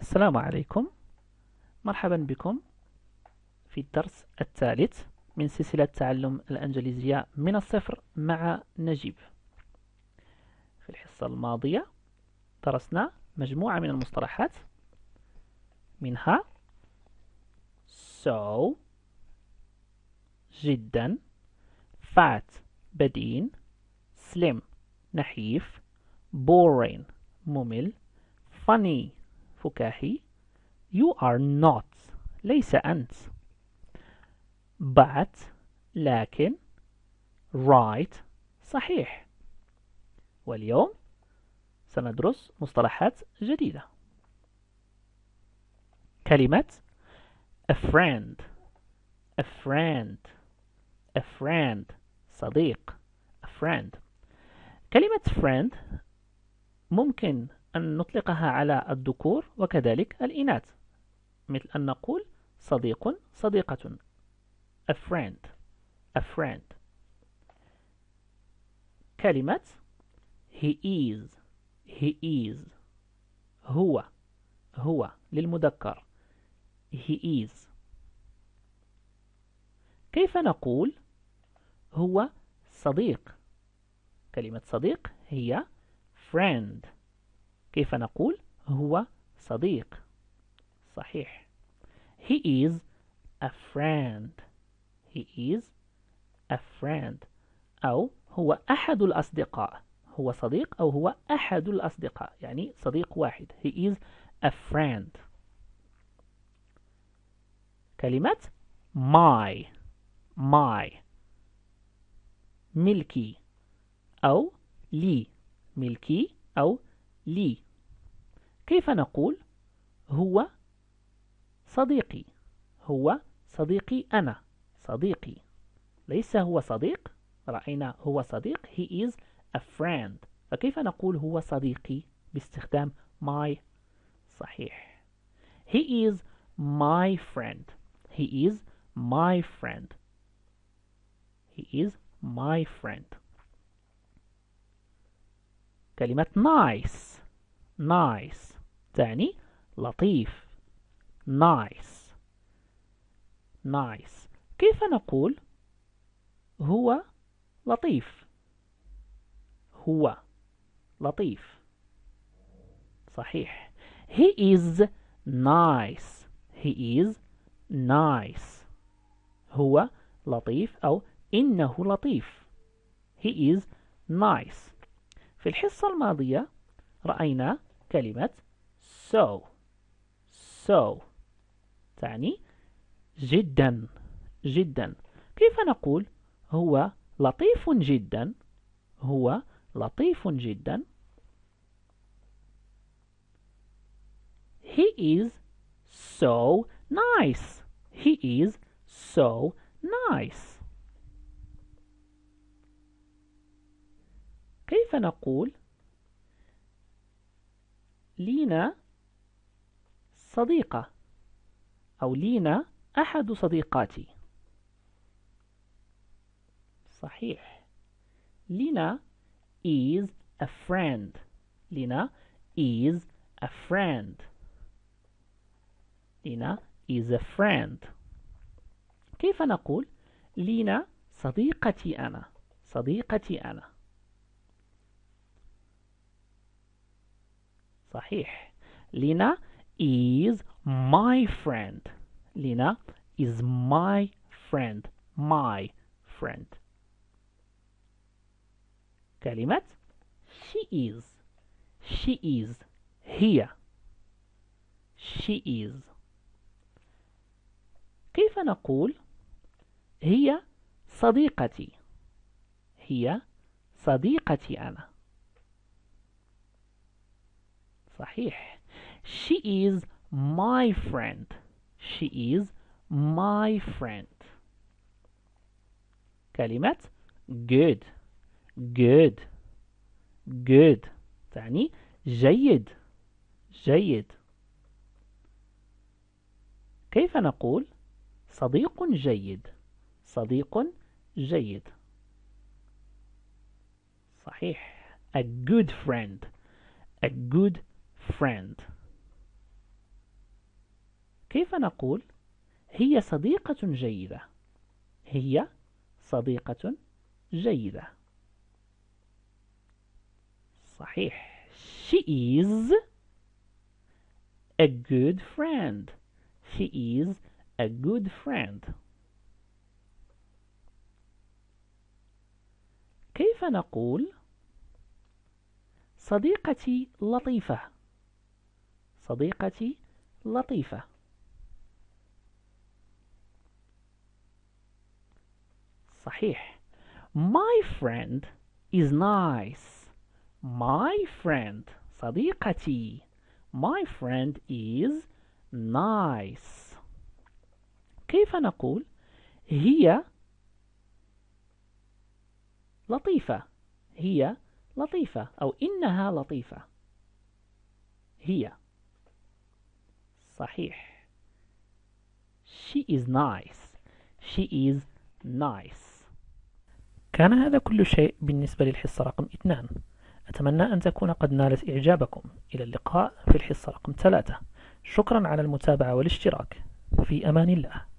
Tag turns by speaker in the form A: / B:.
A: السلام عليكم مرحبا بكم في الدرس الثالث من سلسلة تعلم الأنجليزية من الصفر مع نجيب في الحصة الماضية درسنا مجموعة من المصطلحات منها so جدا fat بدين slim نحيف boring ممل funny فكاهي you are not ليس أنت but لكن right صحيح واليوم سندرس مصطلحات جديدة كلمة a friend a friend a friend صديق a friend كلمة friend ممكن أن نطلقها على الذكور وكذلك الإناث مثل أن نقول صديق صديقة a friend a friend كلمة he is he is هو هو للمذكر he is كيف نقول هو صديق كلمة صديق هي friend كيف نقول هو صديق صحيح he is a friend he is a friend أو هو أحد الأصدقاء هو صديق أو هو أحد الأصدقاء يعني صديق واحد he is a friend كلمة my my ملكي أو لي ملكي أو لي كيف نقول هو صديقي هو صديقي أنا صديقي ليس هو صديق رأينا هو صديق he is a friend فكيف نقول هو صديقي باستخدام my صحيح he is my friend He is my friend. He is my friend. كلمة nice nice Danny, لطيف nice nice كيف نقول هو لطيف هو لطيف صحيح he is nice he is nice هو لطيف أو إنه لطيف he is nice في الحصة الماضية رأينا كلمة so so تعني جدا جدا كيف نقول هو لطيف جدا هو لطيف جدا he is so She is so nice كيف نقول لينا صديقة أو لينا أحد صديقاتي صحيح لينا is a friend لينا is a friend لينا is a friend كيف نقول لينا صديقتي أنا صديقتي أنا صحيح لينا is my friend لينا is my friend my friend كلمة she is she is هي she is كيف نقول هي صديقتي هي صديقتي أنا صحيح she is my friend she is my friend كلمة good good good تعني جيد جيد كيف نقول صديق جيد صديق جيد صحيح a good friend a good friend كيف نقول هي صديقة جيدة هي صديقة جيدة صحيح she is a good friend she is a good friend فنقول صديقتي لطيفة صديقتي لطيفة صحيح My friend is nice My friend صديقتي My friend is nice كيف نقول هي لطيفة هي لطيفة أو إنها لطيفة هي صحيح she is nice she is nice كان هذا كل شيء بالنسبة للحصة رقم اثنان أتمنى أن تكون قد نالت إعجابكم إلى اللقاء في الحصة رقم ثلاثة شكرا على المتابعة والاشتراك في أمان الله